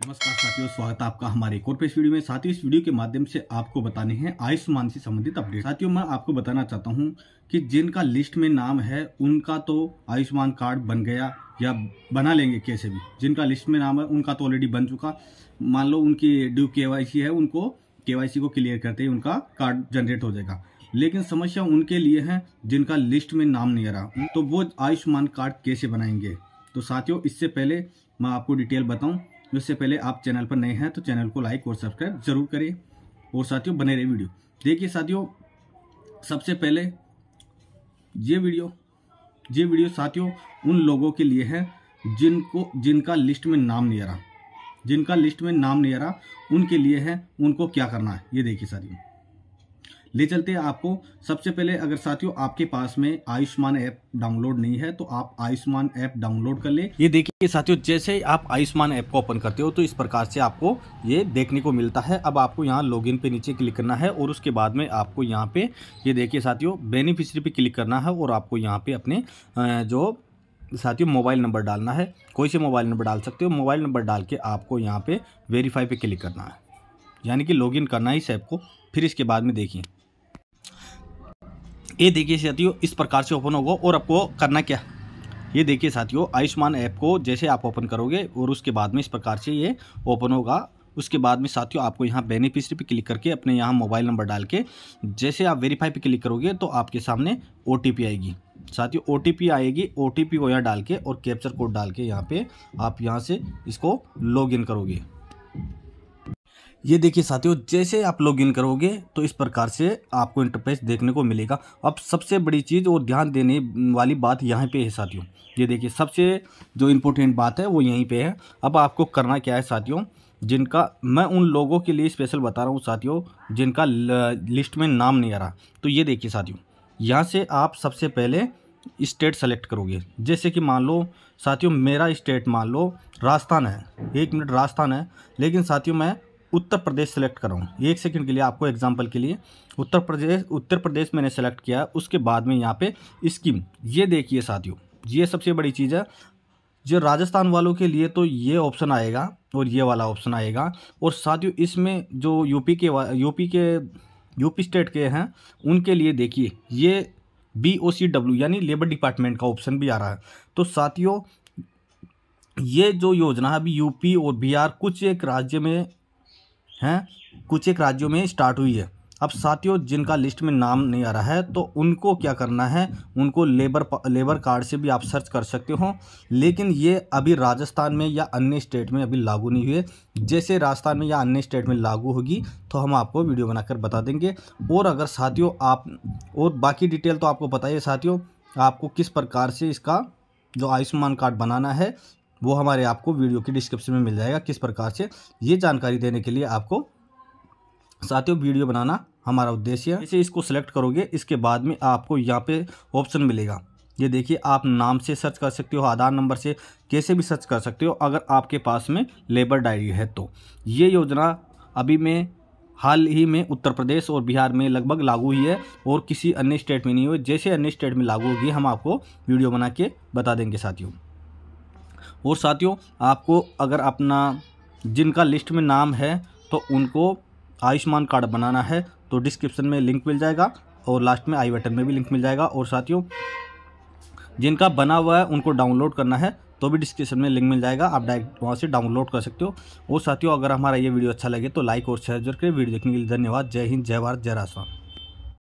नमस्कार साथियों स्वागत है आपका हमारे एक और पेश वीडियो में साथियों इस वीडियो के माध्यम से आपको बताने हैं आयुष्मान से संबंधित अपडेट साथियों मैं आपको बताना चाहता हूं कि जिनका लिस्ट में नाम है उनका तो आयुष्मान कार्ड बन गया या बना लेंगे कैसे भी जिनका लिस्ट में नाम है उनका तो ऑलरेडी बन चुका मान लो उनकी ड्यू के है उनको के को क्लियर करते ही उनका कार्ड जनरेट हो जाएगा लेकिन समस्या उनके लिए है जिनका लिस्ट में नाम नहीं आ रहा तो वो आयुष्मान कार्ड कैसे बनाएंगे तो साथियों इससे पहले मैं आपको डिटेल बताऊं उससे तो पहले आप चैनल पर नए हैं तो चैनल को लाइक और सब्सक्राइब जरूर करें और साथियों बने रहे वीडियो देखिए साथियों सबसे पहले ये वीडियो ये वीडियो साथियों उन लोगों के लिए है जिनको जिनका लिस्ट में नाम नहीं आ रहा जिनका लिस्ट में नाम नहीं आ रहा उनके लिए है उनको क्या करना है ये देखिए साथियों ले चलते हैं आपको सबसे पहले अगर साथियों आपके पास में आयुष्मान ऐप डाउनलोड नहीं है तो आप आयुष्मान ऐप डाउनलोड कर ले ये देखिए साथियों जैसे आप आयुष्मान ऐप को ओपन करते हो तो इस प्रकार से आपको ये देखने को मिलता है अब आपको यहाँ लॉगिन पे नीचे क्लिक करना है और उसके बाद में आपको यहाँ पे ये देखिए साथियों बेनिफिशरी पे क्लिक करना है और आपको यहाँ पे अपने जो साथियों मोबाइल नंबर डालना है कोई से मोबाइल नंबर डाल सकते हो मोबाइल नंबर डाल के आपको यहाँ पे वेरीफाई पे क्लिक करना है यानी कि लॉगिन करना है इस ऐप को फिर इसके बाद में देखिए ये देखिए साथियों इस प्रकार से ओपन होगा और आपको करना क्या ये देखिए साथियों आयुष्मान ऐप को जैसे आप ओपन करोगे और उसके बाद में इस प्रकार से ये ओपन होगा उसके बाद में साथियों आपको यहाँ बेनिफिशरी पे क्लिक करके अपने यहाँ मोबाइल नंबर डाल के जैसे आप वेरीफाई पे क्लिक करोगे तो आपके सामने ओ आएगी साथियों ओ आएगी ओ को यहाँ डाल के और कैप्चर कोड डाल के यहाँ पर आप यहाँ से इसको लॉग करोगे ये देखिए साथियों जैसे आप लॉग इन करोगे तो इस प्रकार से आपको इंटरफेस देखने को मिलेगा अब सबसे बड़ी चीज़ और ध्यान देने वाली बात यहाँ पे है साथियों ये देखिए सबसे जो इम्पोर्टेंट बात है वो यहीं पे है अब आपको करना क्या है साथियों जिनका मैं उन लोगों के लिए स्पेशल बता रहा हूँ साथियों जिनका लिस्ट में नाम नहीं आ रहा तो ये देखिए साथियों यहाँ से आप सबसे पहले स्टेट सेलेक्ट करोगे जैसे कि मान लो साथियों मेरा स्टेट मान लो राजस्थान है एक मिनट राजस्थान है लेकिन साथियों मैं उत्तर प्रदेश सेलेक्ट हूँ एक सेकंड के लिए आपको एग्जांपल के लिए उत्तर प्रदेश उत्तर प्रदेश मैंने सेलेक्ट किया उसके बाद में यहाँ पे स्कीम ये देखिए साथियों ये सबसे बड़ी चीज़ है जो राजस्थान वालों के लिए तो ये ऑप्शन आएगा और ये वाला ऑप्शन आएगा और साथियों इसमें जो यूपी के यूपी के यूपी स्टेट के हैं उनके लिए देखिए ये बी ओ सी डब्ल्यू यानी लेबर डिपार्टमेंट का ऑप्शन भी आ रहा है तो साथियों ये जो योजना है अभी यूपी और बिहार कुछ एक राज्य में हैं कुछ एक राज्यों में स्टार्ट हुई है अब साथियों जिनका लिस्ट में नाम नहीं आ रहा है तो उनको क्या करना है उनको लेबर लेबर कार्ड से भी आप सर्च कर सकते हो लेकिन ये अभी राजस्थान में या अन्य स्टेट में अभी लागू नहीं हुए जैसे राजस्थान में या अन्य स्टेट में लागू होगी तो हम आपको वीडियो बनाकर बता देंगे और अगर साथियों आप और बाकी डिटेल तो आपको बताइए साथियों आपको किस प्रकार से इसका जो आयुष्मान कार्ड बनाना है वो हमारे आपको वीडियो के डिस्क्रिप्शन में मिल जाएगा किस प्रकार से ये जानकारी देने के लिए आपको साथियों वीडियो बनाना हमारा उद्देश्य है इसे इसको सेलेक्ट करोगे इसके बाद में आपको यहाँ पे ऑप्शन मिलेगा ये देखिए आप नाम से सर्च कर सकते हो आधार नंबर से कैसे भी सर्च कर सकते हो अगर आपके पास में लेबर डायरी है तो ये योजना अभी में हाल ही में उत्तर प्रदेश और बिहार में लगभग लागू हुई है और किसी अन्य स्टेट में नहीं हुई जैसे अन्य स्टेट में लागू होगी हम आपको वीडियो बना के बता देंगे साथियों और साथियों आपको अगर अपना जिनका लिस्ट में नाम है तो उनको आयुष्मान कार्ड बनाना है तो डिस्क्रिप्शन में लिंक मिल जाएगा और लास्ट में आई बटन में भी लिंक मिल जाएगा और साथियों जिनका बना हुआ है उनको डाउनलोड करना है तो भी डिस्क्रिप्शन में लिंक मिल जाएगा आप डायरेक्ट वहाँ से डाउनलोड कर सकते हो और साथियों अगर हमारा ये वीडियो अच्छा लगे तो लाइक और शेयर जरूर करें वीडियो देखने के लिए धन्यवाद जय हिंद जय भारत जय राजस्थान